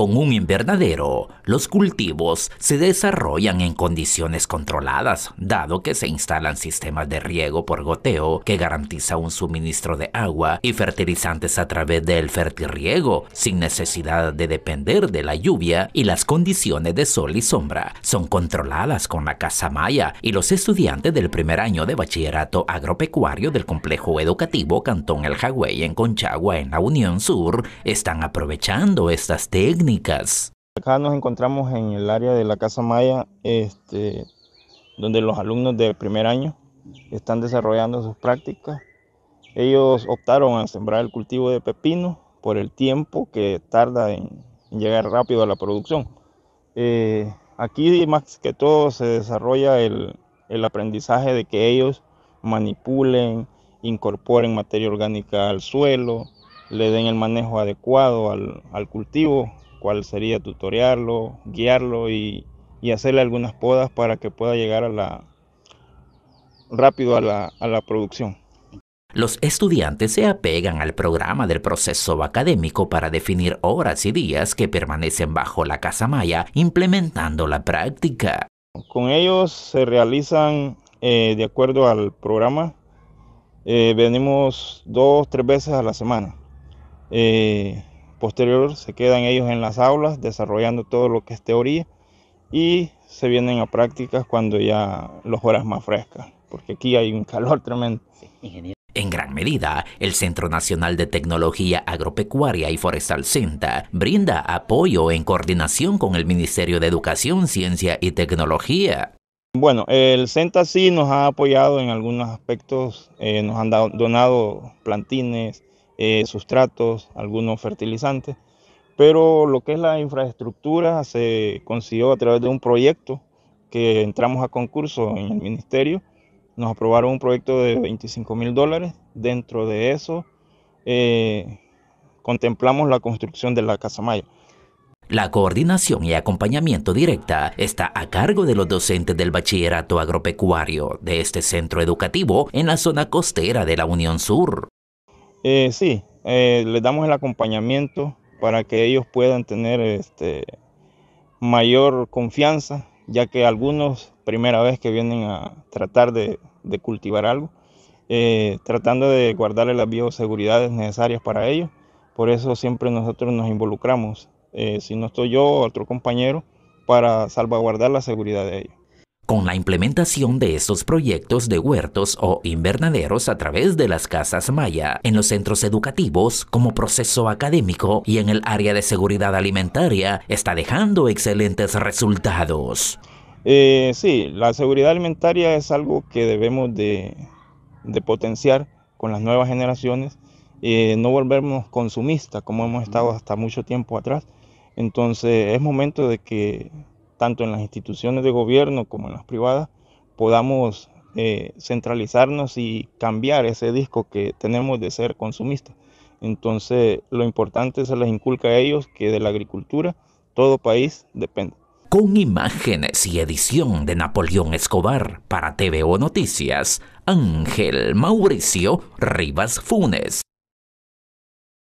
con un invernadero, los cultivos se desarrollan en condiciones controladas, dado que se instalan sistemas de riego por goteo que garantiza un suministro de agua y fertilizantes a través del fertirriego, sin necesidad de depender de la lluvia y las condiciones de sol y sombra son controladas con la Casa Maya y los estudiantes del primer año de bachillerato agropecuario del complejo educativo Cantón El Jagüey en Conchagua en la Unión Sur están aprovechando estas técnicas Acá nos encontramos en el área de la Casa Maya, este, donde los alumnos del primer año están desarrollando sus prácticas. Ellos optaron a sembrar el cultivo de pepino por el tiempo que tarda en llegar rápido a la producción. Eh, aquí más que todo se desarrolla el, aprendizaje de que ellos manipulen, incorporen materia orgánica al suelo, le den el manejo adecuado al cultivo, cual sería tutoriarlo, guiarlo y, y hacerle algunas podas para que pueda llegar a la rápido a la, a producción. Los estudiantes se apegan al programa del proceso académico para definir horas y días que permanecen bajo la casa maya implementando la práctica. Con ellos se realizan, eh, de acuerdo al programa, eh, venimos dos, tres veces a la semana. Eh, Posterior se quedan ellos en las aulas desarrollando todo lo que es teoría y se vienen a prácticas cuando ya los horas más frescas, porque aquí hay un calor tremendo. en gran medida, el Centro Nacional de Tecnología Agropecuaria y Forestal CENTA brinda apoyo en coordinación con el Ministerio de Educación, Ciencia y Tecnología. Bueno, el CENTA sí nos ha apoyado en algunos aspectos, eh, nos han donado plantines, eh, sustratos, algunos fertilizantes, pero lo que es la infraestructura se consiguió a través de un proyecto que entramos a concurso en el ministerio. Nos aprobaron un proyecto de 25 mil dólares. Dentro de eso eh, contemplamos la construcción de la Casa Maya. La coordinación y acompañamiento directa está a cargo de los docentes del bachillerato agropecuario de este centro educativo en la zona costera de la Unión Sur. Eh, sí, eh, les damos el acompañamiento para que ellos puedan tener este, mayor confianza, ya que algunos, primera vez que vienen a tratar de, cultivar algo, eh, tratando de guardarle las bioseguridades necesarias para ellos. Por eso siempre nosotros nos involucramos, eh, si no estoy yo, otro compañero, para salvaguardar la seguridad de ellos con la implementación de estos proyectos de huertos o invernaderos a través de las casas maya, en los centros educativos como proceso académico y en el área de seguridad alimentaria, está dejando excelentes resultados. Eh, sí, la seguridad alimentaria es algo que debemos de, potenciar con las nuevas generaciones, eh, no volvernos consumistas como hemos estado hasta mucho tiempo atrás. Entonces es momento de que tanto en las instituciones de gobierno como en las privadas, podamos eh, centralizarnos y cambiar ese disco que tenemos de ser consumistas. Entonces, lo importante se les inculca a ellos que de la agricultura todo país depende. Con imágenes y edición de Napoleón Escobar para TVO Noticias, Ángel Mauricio Rivas Funes.